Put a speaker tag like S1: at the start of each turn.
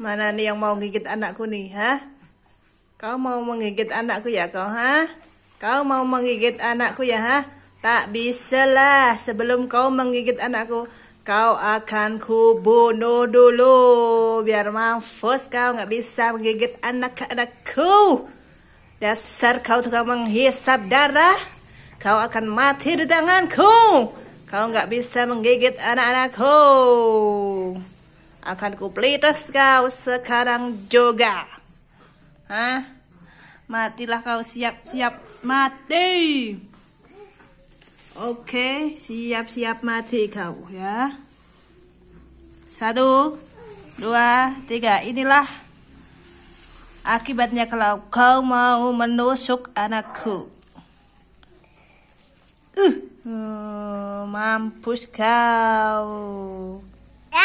S1: Mana nih yang mau gigit anakku nih, ha? Kau mau menggigit anakku ya kau, ha? Kau mau menggigit anakku ya, ha? Tak bisalah sebelum kau menggigit anakku. Kau akan kubunuh dulu biar mampus kau nggak bisa menggigit anak-anakku. Dasar kau tukang menghisap darah. Kau akan mati di tanganku. Kau nggak bisa menggigit anak-anakku akan kuplites kau sekarang juga. Hah? Matilah kau siap-siap mati. Oke, siap-siap mati kau ya. Satu, dua, tiga. Inilah akibatnya kalau kau mau menusuk anakku. Uh, mampus kau.